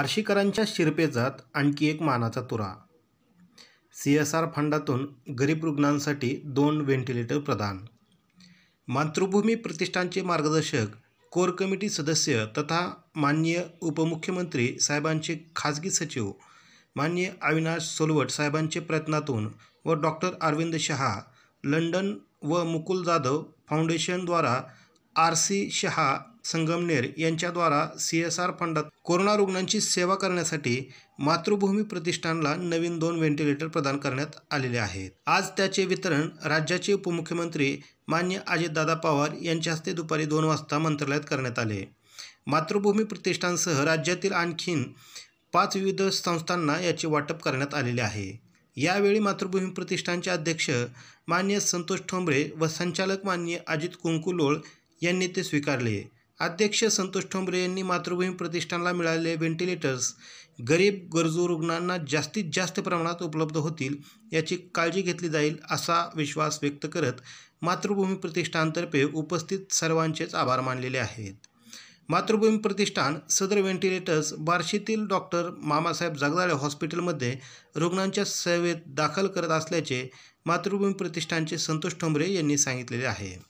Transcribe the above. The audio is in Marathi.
बार्शीकरांच्या शिरपेजात आणखी एक मानाचा तुरा सी एस आर फंडातून गरीब रुग्णांसाठी दोन व्हेंटिलेटर प्रदान मातृभूमी प्रतिष्ठानचे मार्गदर्शक कोर कमिटी सदस्य तथा माननीय उपमुख्यमंत्री साहेबांचे खाजगी सचिव माननीय अविनाश सोलवट साहेबांचे प्रयत्नातून व डॉक्टर अरविंद शहा लंडन व मुकुल जाधव फाउंडेशनद्वारा आर सी शहा संगमनेर यांच्याद्वारा सी एस आर फंडात कोरोना रुग्णांची सेवा करण्यासाठी मातृभूमी प्रतिष्ठानला नवीन दोन व्हेंटिलेटर प्रदान करण्यात आलेले आहेत आज त्याचे वितरण राज्याचे उपमुख्यमंत्री मान्य अजितदादा पवार यांच्या हस्ते दुपारी दोन वाजता मंत्रालयात करण्यात आले मातृभूमी प्रतिष्ठानसह राज्यातील आणखीन पाच विविध संस्थांना याचे वाटप करण्यात आलेले आहे यावेळी मातृभूमी प्रतिष्ठानचे अध्यक्ष मान्य संतोष ठोंबरे व संचालक मान्य अजित कुंकुलोळ यांनी ते स्वीकारले अध्यक्ष संतोष ठोंबरे यांनी मातृभूमी प्रतिष्ठानला मिळालेले व्हेंटिलेटर्स गरीब गरजू रुग्णांना जास्तीत जास्त प्रमाणात उपलब्ध होतील याची काळजी घेतली जाईल असा विश्वास व्यक्त करत मातृभूमी प्रतिष्ठानतर्फे उपस्थित सर्वांचेच आभार मानलेले आहेत मातृभूमी प्रतिष्ठान सदर व्हेंटिलेटर्स बार्शीतील डॉक्टर मामासाहेब जगदाळे हॉस्पिटलमध्ये रुग्णांच्या सेवेत दाखल करत असल्याचे मातृभूमी प्रतिष्ठानचे संतोष ठोंबरे यांनी सांगितलेले आहे